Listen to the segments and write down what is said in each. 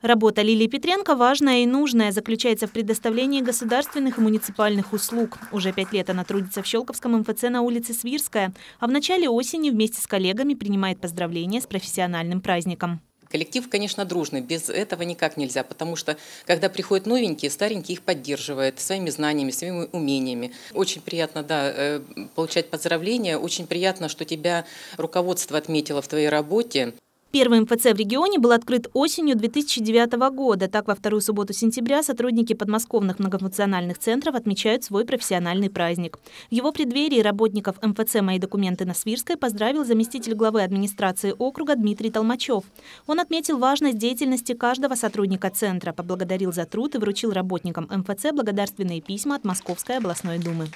Работа Лилии Петренко важная и нужная, заключается в предоставлении государственных и муниципальных услуг. Уже пять лет она трудится в Щелковском МФЦ на улице Свирская, а в начале осени вместе с коллегами принимает поздравления с профессиональным праздником. Коллектив, конечно, дружный, без этого никак нельзя, потому что, когда приходят новенькие, старенькие их поддерживают своими знаниями, своими умениями. Очень приятно, да, э, получать поздравления, очень приятно, что тебя руководство отметило в твоей работе. Первый МФЦ в регионе был открыт осенью 2009 года. Так, во вторую субботу сентября сотрудники подмосковных многофункциональных центров отмечают свой профессиональный праздник. В его преддверии работников МФЦ «Мои документы» на Свирской поздравил заместитель главы администрации округа Дмитрий Толмачев. Он отметил важность деятельности каждого сотрудника центра, поблагодарил за труд и вручил работникам МФЦ благодарственные письма от Московской областной думы.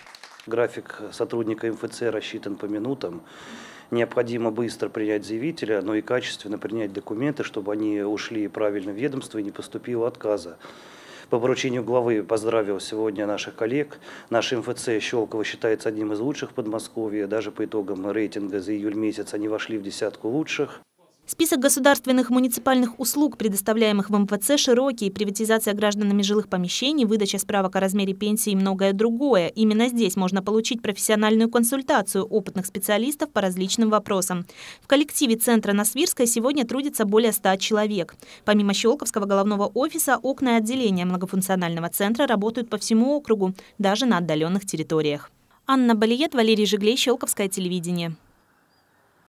График сотрудника МФЦ рассчитан по минутам. Необходимо быстро принять заявителя, но и качественно принять документы, чтобы они ушли правильно в ведомство и не поступило отказа. По поручению главы поздравил сегодня наших коллег. Наш МФЦ Щелково считается одним из лучших в Подмосковье. Даже по итогам рейтинга за июль месяц они вошли в десятку лучших. Список государственных муниципальных услуг, предоставляемых в МФЦ, широкий. Приватизация гражданами жилых помещений, выдача справок о размере пенсии и многое другое. Именно здесь можно получить профессиональную консультацию опытных специалистов по различным вопросам. В коллективе Центра на Свирской сегодня трудится более 100 человек. Помимо Щелковского головного офиса, окна и отделения многофункционального центра работают по всему округу, даже на отдаленных территориях. Анна Балиет, Валерий Жиглей, Щелковское телевидение.